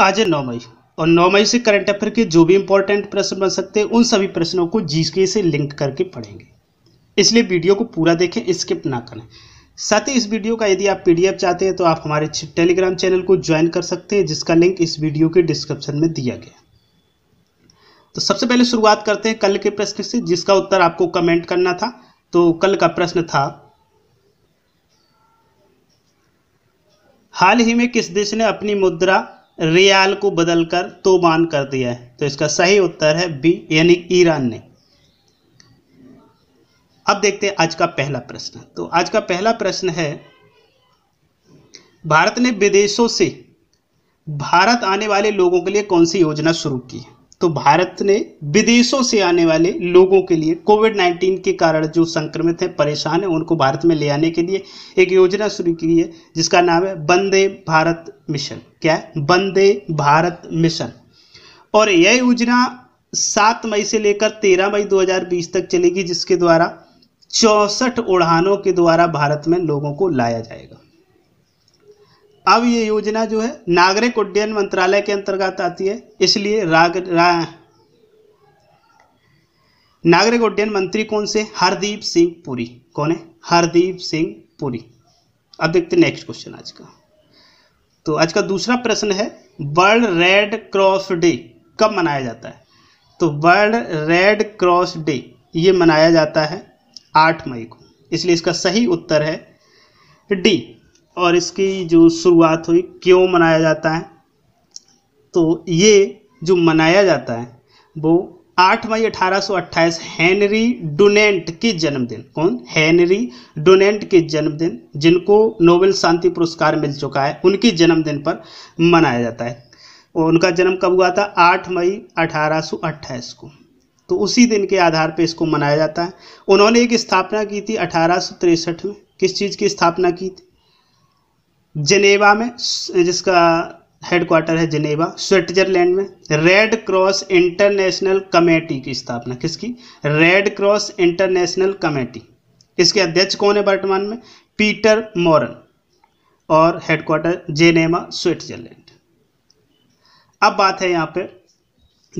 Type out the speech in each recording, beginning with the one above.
आज है नौ मई और नौ मई से करंट अफेयर के जो भी इंपॉर्टेंट प्रश्न बन सकते हैं उन सभी प्रश्नों को जीके से लिंक करके पढ़ेंगे इसलिए वीडियो को पूरा देखें स्किप ना करें साथ ही इस वीडियो का यदि आप पीडीएफ चाहते हैं तो आप हमारे टेलीग्राम चैनल को ज्वाइन कर सकते हैं जिसका लिंक इस वीडियो के डिस्क्रिप्शन में दिया गया तो सबसे पहले शुरुआत करते हैं कल के प्रश्न से जिसका उत्तर आपको कमेंट करना था तो कल का प्रश्न था हाल ही में किस देश ने अपनी मुद्रा रियाल को बदलकर तोबान कर दिया है तो इसका सही उत्तर है बी यानी ईरान ने अब देखते हैं आज का पहला प्रश्न तो आज का पहला प्रश्न है भारत ने विदेशों से भारत आने वाले लोगों के लिए कौन सी योजना शुरू की है तो भारत ने विदेशों से आने वाले लोगों के लिए कोविड 19 के कारण जो संक्रमित हैं परेशान हैं उनको भारत में ले आने के लिए एक योजना शुरू की है जिसका नाम है वंदे भारत मिशन क्या है वंदे भारत मिशन और यह योजना सात मई से लेकर तेरह मई 2020 तक चलेगी जिसके द्वारा चौसठ उड़ानों के द्वारा भारत में लोगों को लाया जाएगा अब ये योजना जो है नागरिक उड्डयन मंत्रालय के अंतर्गत आती है इसलिए राग रा, नागरिक उड्डयन मंत्री कौन से हरदीप सिंह पुरी कौन है हरदीप सिंह पुरी अब देखते नेक्स्ट क्वेश्चन आज का तो आज का दूसरा प्रश्न है वर्ल्ड रेड क्रॉस डे कब मनाया जाता है तो वर्ल्ड रेड क्रॉस डे ये मनाया जाता है आठ मई को इसलिए इसका सही उत्तर है डी और इसकी जो शुरुआत हुई क्यों मनाया जाता है तो ये जो मनाया जाता है वो 8 मई 1828 हेनरी डोनेंट की जन्मदिन कौन हेनरी डुनेंट के जन्मदिन जिनको नोबेल शांति पुरस्कार मिल चुका है उनकी जन्मदिन पर मनाया जाता है और उनका जन्म कब हुआ था 8 मई 1828 को तो उसी दिन के आधार पर इसको मनाया जाता है उन्होंने एक स्थापना की थी अठारह में किस चीज़ की स्थापना की थी जिनेवा में जिसका हेडक्वार्टर है जिनेवा स्विट्जरलैंड में रेड क्रॉस इंटरनेशनल कमेटी की स्थापना किसकी रेड क्रॉस इंटरनेशनल कमेटी इसके अध्यक्ष कौन है वर्तमान में पीटर मॉरन और हेडक्वार्टर जेनेवा स्विट्जरलैंड अब बात है यहाँ पे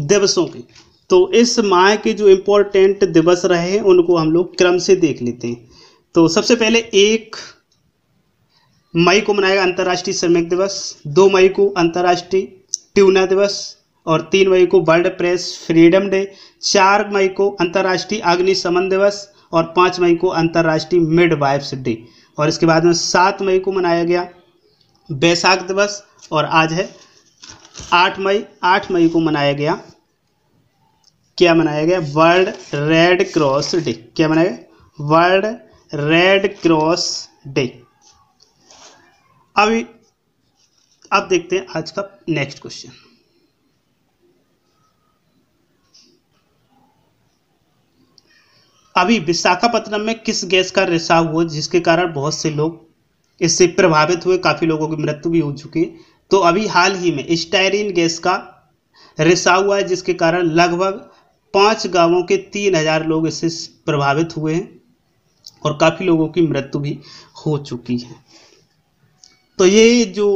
दिवसों की तो इस माह के जो इम्पोर्टेंट दिवस रहे हैं उनको हम लोग क्रम से देख लेते हैं तो सबसे पहले एक मई को मनाएगा अंतर्राष्ट्रीय श्रमिक दिवस दो मई को अंतर्राष्ट्रीय ट्यूना दिवस और तीन मई को वर्ल्ड प्रेस फ्रीडम डे चार मई को अंतर्राष्ट्रीय अग्निशमन दिवस और पाँच मई को अंतर्राष्ट्रीय मिड वाइफ्स डे और इसके बाद में सात मई को मनाया गया बैसाख दिवस और आज है आठ मई आठ मई को मनाया गया क्या मनाया गया वर्ल्ड रेड क्रॉस डे क्या मनाया गया वर्ल्ड रेड क्रॉस डे अभी अब देखते हैं आज का नेक्स्ट क्वेश्चन अभी विशाखापट्टनम में किस गैस का रिसाव हुआ जिसके कारण बहुत से लोग इससे प्रभावित हुए काफी लोगों की मृत्यु भी हो चुकी है तो अभी हाल ही में स्टायरीन गैस का रिसाव हुआ है जिसके कारण लगभग पांच गांवों के तीन हजार लोग इससे प्रभावित हुए हैं और काफी लोगों की मृत्यु भी हो चुकी है तो ये जो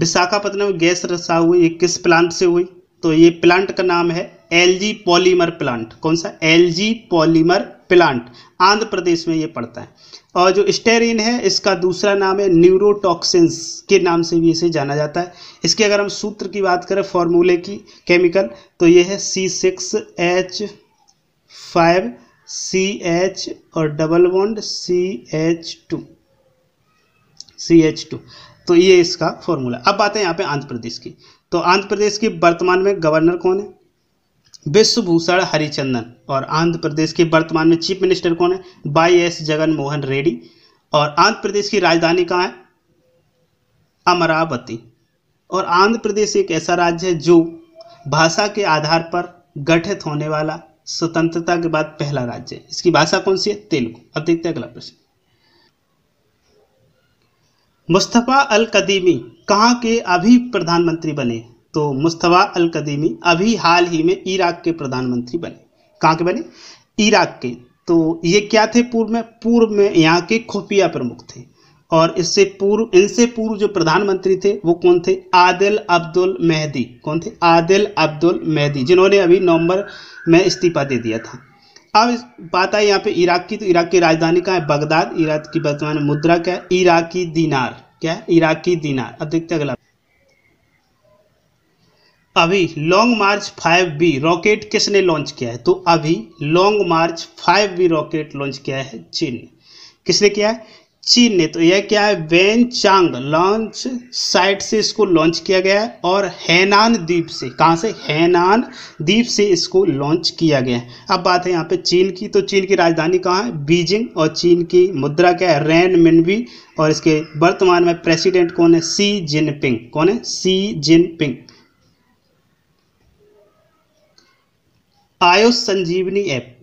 विशाखापत्तनम गैस रसा हुई ये किस प्लांट से हुई तो ये प्लांट का नाम है एलजी पॉलीमर प्लांट कौन सा LG polymer plant Andhra Pradesh में ये पड़ता है और जो स्टेरिन है इसका दूसरा नाम है न्यूरोटॉक्सिन्स के नाम से भी इसे जाना जाता है इसके अगर हम सूत्र की बात करें फॉर्मूले की केमिकल तो ये है C six H five C H और double one C H two C H two तो ये इसका फॉर्मूला अब आते हैं यहाँ पे आंध्र प्रदेश की तो आंध्र प्रदेश की वर्तमान में गवर्नर कौन है विश्वभूषण हरिचंदन और आंध्र प्रदेश के वर्तमान में चीफ मिनिस्टर कौन है बाई एस जगन मोहन रेड्डी और आंध्र प्रदेश की राजधानी कहाँ है अमरावती और आंध्र प्रदेश एक ऐसा राज्य है जो भाषा के आधार पर गठित होने वाला स्वतंत्रता के बाद पहला राज्य है इसकी भाषा कौन सी है तेलुगु अब देखते हैं अगला प्रश्न मुस्तफ़ा अल कदीमी कहाँ के अभी प्रधानमंत्री बने तो मुस्तफ़ा अल कदीमी अभी हाल ही में इराक के प्रधानमंत्री बने कहाँ के बने इराक के तो ये क्या थे पूर्व में पूर्व में यहाँ के खुफिया प्रमुख थे और इससे पूर्व इनसे पूर्व जो प्रधानमंत्री थे वो कौन थे आदिल अब्दुल मेहदी कौन थे आदिल अब्दुल मेहदी जिन्होंने अभी नवंबर में इस्तीफा दे दिया था अब बात आई यहाँ पे इराक की तो इराक की राजधानी का है बगदाद इराक की वर्तमान मुद्रा क्या है इराकी दिनार क्या है इराकी दिनार अब देखते अगला अभी लॉन्ग मार्च 5B रॉकेट किसने लॉन्च किया है तो अभी Long March 5B rocket launch किया है चीन किसने किया है चीन ने तो यह क्या है वेन चांग लॉन्च साइट से इसको लॉन्च किया गया है और हैनान द्वीप से कहाँ से हैनान द्वीप से इसको लॉन्च किया गया है अब बात है यहाँ पे चीन की तो चीन की राजधानी कहाँ है बीजिंग और चीन की मुद्रा क्या है रैन मिनवी और इसके वर्तमान में प्रेसिडेंट कौन है सी जिनपिंग कौन है Xi Jinping Ayush Sanjeevani app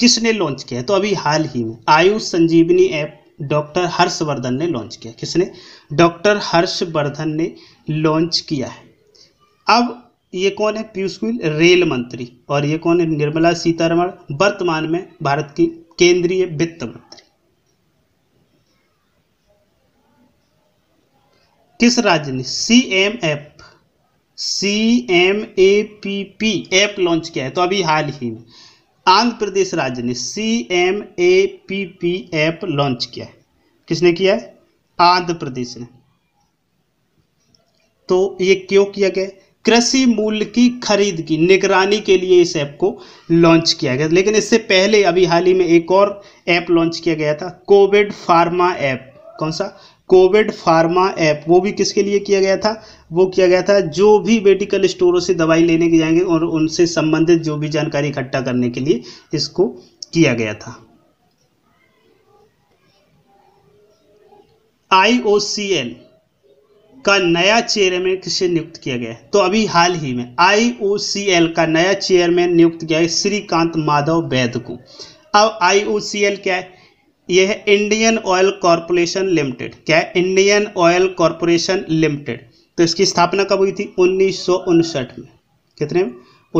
किसने लॉन्च किया है तो अभी हाल ही में आयुष संजीवनी ऐप डॉक्टर हर्षवर्धन ने लॉन्च किया किसने डॉक्टर हर्षवर्धन ने लॉन्च किया है अब ये कौन है पीयूष गोयल रेल मंत्री और ये कौन है निर्मला सीतारमण वर्तमान में भारत की केंद्रीय वित्त मंत्री किस राज्य ने C M F C M A P P app launch किया है तो अभी हाल ही में आंध्र प्रदेश राज्य ने C M A P P app launch किया है किसने किया है आंध्र प्रदेश ने तो ये क्यों किया गया कृषि मूल्य की खरीद की निगरानी के लिए इस ऐप को लॉन्च किया गया लेकिन इससे पहले अभी हाल ही में एक और ऐप लॉन्च किया गया था कोविड फार्मा ऐप कौन सा कोविड फार्मा ऐप वो भी किसके लिए किया गया था वो किया गया था जो भी मेडिकल स्टोरों से दवाई लेने के जाएंगे और उनसे संबंधित जो भी जानकारी इकट्ठा करने के लिए इसको किया गया था आई का नया चेयरमैन किसे नियुक्त किया गया है तो अभी हाल ही में आई का नया चेयरमैन नियुक्त किया है श्रीकांत माधव बैद को अब आई क्या है ये है इंडियन ऑयल कॉरपोरेशन लिमिटेड क्या है इंडियन ऑयल कॉरपोरेशन लिमिटेड तो इसकी स्थापना कब हुई थी उन्नीस में कितने में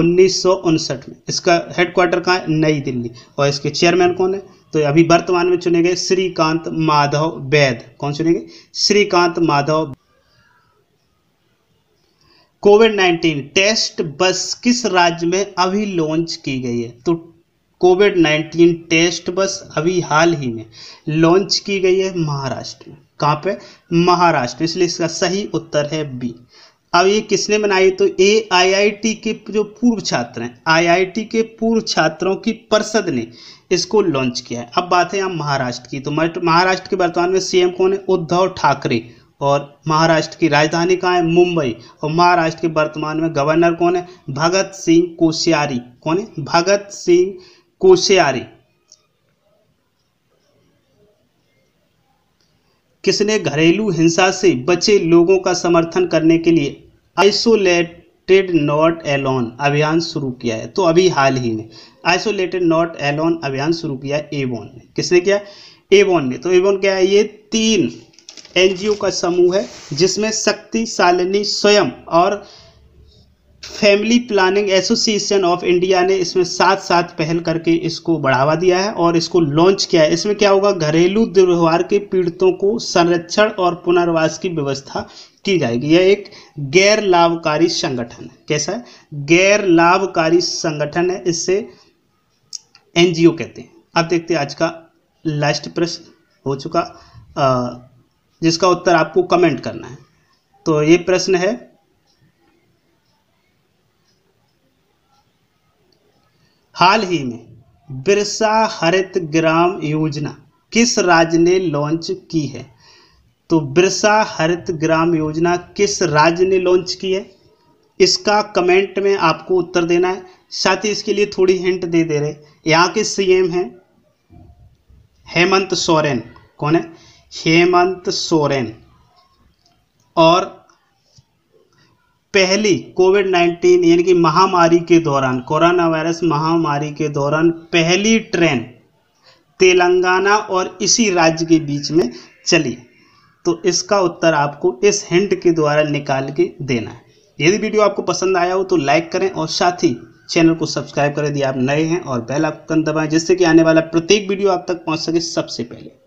उन्नीस में इसका हेडक्वार्टर कहाँ है नई दिल्ली और इसके चेयरमैन कौन है तो अभी वर्तमान में चुने गए श्रीकांत माधव बैद कौन चुने गए श्रीकांत माधव कोविड 19 टेस्ट बस किस राज्य में अभी लॉन्च की गई है तो कोविड 19 टेस्ट बस अभी हाल ही में लॉन्च की गई है महाराष्ट्र में कहाँ पे महाराष्ट्र इसलिए इसका सही उत्तर है बी अब ये किसने बनाई तो ए आईआईटी के जो पूर्व छात्र हैं आईआईटी के पूर्व छात्रों की परिषद ने इसको लॉन्च किया है अब बात है यहाँ महाराष्ट्र की तो महाराष्ट्र के वर्तमान में सीएम कौन है उद्धव ठाकरे और महाराष्ट्र की राजधानी कहाँ है मुंबई और महाराष्ट्र के वर्तमान में गवर्नर कौन है भगत सिंह कोश्यारी कौन है भगत सिंह कोश्यारी किसने घरेलू हिंसा से बचे लोगों का समर्थन करने के लिए आइसोलेटेड नॉट एलोन अभियान शुरू किया है तो अभी हाल ही में आइसोलेटेड नॉट एलोन अभियान शुरू किया है एवॉन ने किसने किया एवॉन ने तो एवॉन क्या है ये तीन एनजीओ का समूह है जिसमें शक्तिशालिनी स्वयं और family planning association of India ने इसमें साथ साथ पहल करके इसको बढ़ावा दिया है और इसको लॉन्च किया है इसमें क्या होगा घरेलू दुर्व्यवहार के पीड़ितों को संरक्षण और पुनर्वास की व्यवस्था की जाएगी यह एक गैर लाभकारी संगठन है कैसा है गैर लाभकारी संगठन है इससे एन कहते हैं अब देखते हैं आज का लास्ट प्रश्न हो चुका जिसका उत्तर आपको कमेंट करना है तो ये प्रश्न है हाल ही में बिरसा हरित ग्राम योजना किस राज्य ने लॉन्च की है तो बिरसा हरित ग्राम योजना किस राज्य ने लॉन्च की है इसका कमेंट में आपको उत्तर देना है साथ ही इसके लिए थोड़ी हिंट दे दे रहे यहाँ के सीएम हैं हेमंत सोरेन कौन है हेमंत सोरेन और पहली कोविड 19 यानी कि महामारी के दौरान कोरोना वायरस महामारी के दौरान पहली ट्रेन तेलंगाना और इसी राज्य के बीच में चली तो इसका उत्तर आपको इस हिंट के द्वारा निकाल के देना है यदि वीडियो आपको पसंद आया हो तो लाइक करें और साथ ही चैनल को सब्सक्राइब करें यदि आप नए हैं और बेल आइकन दबाएं जिससे कि आने वाला प्रत्येक वीडियो आप तक पहुंच सके सबसे पहले